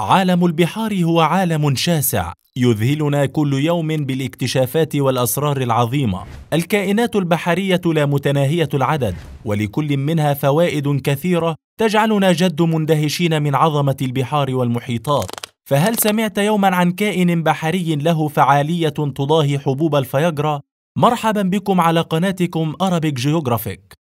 عالم البحار هو عالم شاسع يذهلنا كل يوم بالاكتشافات والاسرار العظيمه الكائنات البحريه لا متناهيه العدد ولكل منها فوائد كثيره تجعلنا جد مندهشين من عظمه البحار والمحيطات فهل سمعت يوما عن كائن بحري له فعاليه تضاهي حبوب الفياجرا مرحبا بكم على قناتكم ارابيك جيوغرافيك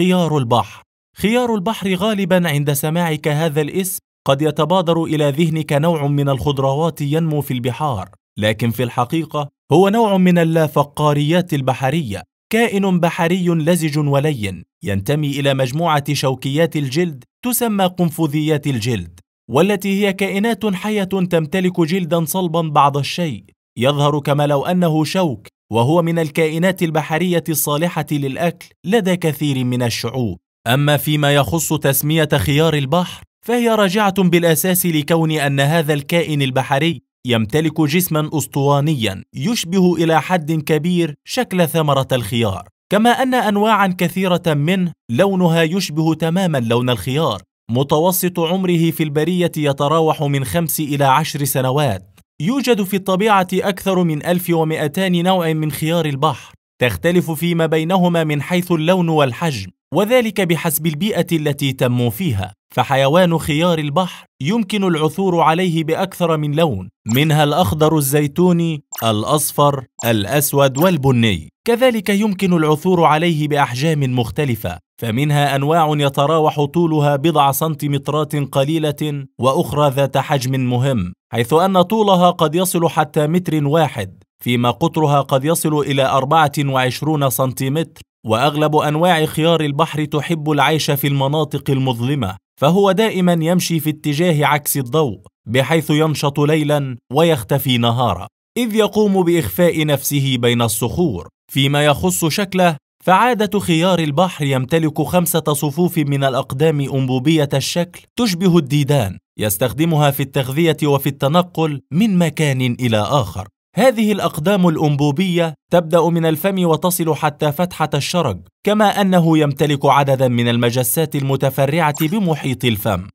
خيار البحر خيار البحر غالبا عند سماعك هذا الاسم قد يتبادر الى ذهنك نوع من الخضروات ينمو في البحار لكن في الحقيقه هو نوع من اللافقاريات البحريه كائن بحري لزج ولين ينتمي الى مجموعه شوكيات الجلد تسمى قنفذيات الجلد والتي هي كائنات حيه تمتلك جلدا صلبا بعض الشيء يظهر كما لو انه شوك وهو من الكائنات البحريه الصالحه للاكل لدى كثير من الشعوب اما فيما يخص تسميه خيار البحر فهي راجعه بالاساس لكون ان هذا الكائن البحري يمتلك جسما اسطوانيا يشبه الى حد كبير شكل ثمره الخيار كما ان انواعا كثيره منه لونها يشبه تماما لون الخيار متوسط عمره في البريه يتراوح من خمس الى عشر سنوات يوجد في الطبيعة أكثر من 1200 نوع من خيار البحر تختلف فيما بينهما من حيث اللون والحجم وذلك بحسب البيئة التي تنمو فيها فحيوان خيار البحر يمكن العثور عليه بأكثر من لون منها الأخضر الزيتوني، الأصفر، الأسود والبني كذلك يمكن العثور عليه بأحجام مختلفة فمنها أنواع يتراوح طولها بضع سنتيمترات قليلة وأخرى ذات حجم مهم حيث أن طولها قد يصل حتى متر واحد فيما قطرها قد يصل إلى 24 سنتيمتر وأغلب أنواع خيار البحر تحب العيش في المناطق المظلمة فهو دائما يمشي في اتجاه عكس الضوء بحيث ينشط ليلا ويختفي نهارا إذ يقوم بإخفاء نفسه بين الصخور فيما يخص شكله فعادة خيار البحر يمتلك خمسة صفوف من الأقدام أنبوبية الشكل تشبه الديدان يستخدمها في التغذية وفي التنقل من مكان إلى آخر هذه الأقدام الأنبوبية تبدأ من الفم وتصل حتى فتحة الشرج كما أنه يمتلك عددا من المجسات المتفرعة بمحيط الفم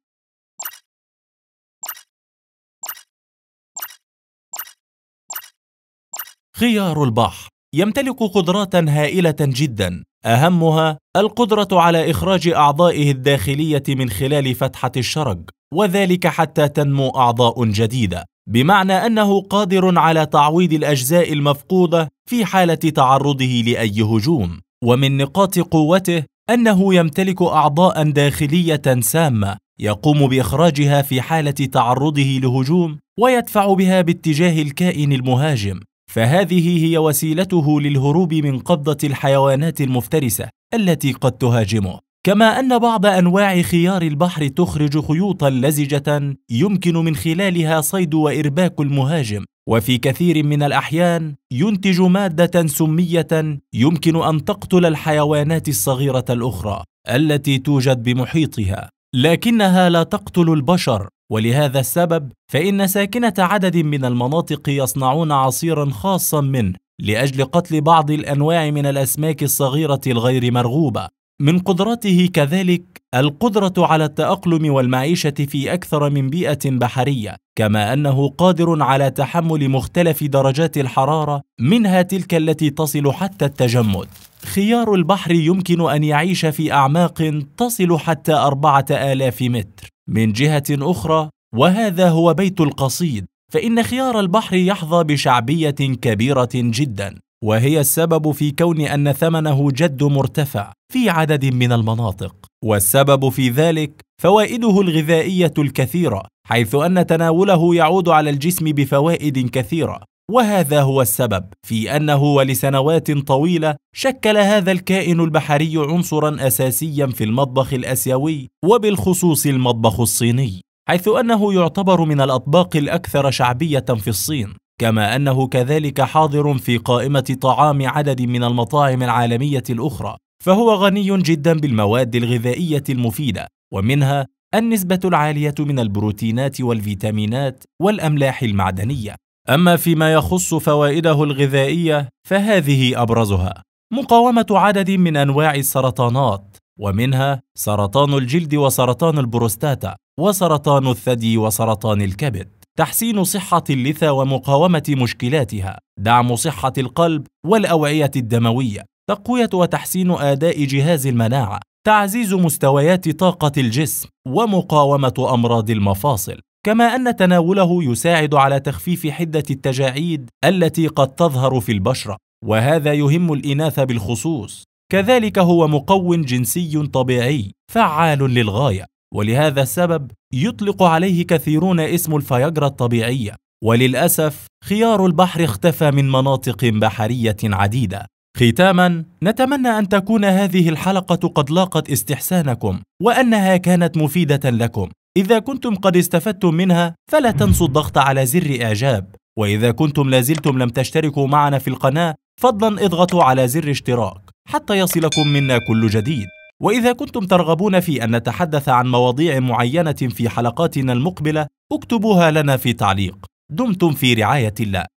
خيار البحر يمتلك قدرات هائله جدا اهمها القدره على اخراج اعضائه الداخليه من خلال فتحه الشرج وذلك حتى تنمو اعضاء جديده بمعنى انه قادر على تعويض الاجزاء المفقوده في حاله تعرضه لاي هجوم ومن نقاط قوته انه يمتلك اعضاء داخليه سامه يقوم باخراجها في حاله تعرضه لهجوم ويدفع بها باتجاه الكائن المهاجم فهذه هي وسيلته للهروب من قبضة الحيوانات المفترسة التي قد تهاجمه كما أن بعض أنواع خيار البحر تخرج خيوطا لزجة يمكن من خلالها صيد وإرباك المهاجم وفي كثير من الأحيان ينتج مادة سمية يمكن أن تقتل الحيوانات الصغيرة الأخرى التي توجد بمحيطها لكنها لا تقتل البشر ولهذا السبب فإن ساكنة عدد من المناطق يصنعون عصيرا خاصا منه لأجل قتل بعض الأنواع من الأسماك الصغيرة الغير مرغوبة من قدرته كذلك القدرة على التأقلم والمعيشة في أكثر من بيئة بحرية، كما أنه قادر على تحمل مختلف درجات الحرارة منها تلك التي تصل حتى التجمد. خيار البحر يمكن أن يعيش في أعماق تصل حتى أربعة آلاف متر. من جهة أخرى، وهذا هو بيت القصيد، فإن خيار البحر يحظى بشعبية كبيرة جدا، وهي السبب في كون ان ثمنه جد مرتفع في عدد من المناطق والسبب في ذلك فوائده الغذائيه الكثيره حيث ان تناوله يعود على الجسم بفوائد كثيره وهذا هو السبب في انه ولسنوات طويله شكل هذا الكائن البحري عنصرا اساسيا في المطبخ الاسيوي وبالخصوص المطبخ الصيني حيث انه يعتبر من الاطباق الاكثر شعبيه في الصين كما أنه كذلك حاضر في قائمة طعام عدد من المطاعم العالمية الأخرى فهو غني جدا بالمواد الغذائية المفيدة ومنها النسبة العالية من البروتينات والفيتامينات والأملاح المعدنية أما فيما يخص فوائده الغذائية فهذه أبرزها مقاومة عدد من أنواع السرطانات ومنها سرطان الجلد وسرطان البروستاتا وسرطان الثدي وسرطان الكبد تحسين صحة اللثة ومقاومة مشكلاتها، دعم صحة القلب والأوعية الدموية، تقوية وتحسين آداء جهاز المناعة، تعزيز مستويات طاقة الجسم، ومقاومة أمراض المفاصل، كما أن تناوله يساعد على تخفيف حدة التجاعيد التي قد تظهر في البشرة، وهذا يهم الإناث بالخصوص، كذلك هو مقو جنسي طبيعي فعال للغاية ولهذا السبب يطلق عليه كثيرون اسم الفياجرا الطبيعية وللأسف خيار البحر اختفى من مناطق بحرية عديدة ختاما نتمنى أن تكون هذه الحلقة قد لاقت استحسانكم وأنها كانت مفيدة لكم إذا كنتم قد استفدتم منها فلا تنسوا الضغط على زر إعجاب وإذا كنتم لازلتم لم تشتركوا معنا في القناة فضلا اضغطوا على زر اشتراك حتى يصلكم منا كل جديد وإذا كنتم ترغبون في أن نتحدث عن مواضيع معينة في حلقاتنا المقبلة اكتبوها لنا في تعليق دمتم في رعاية الله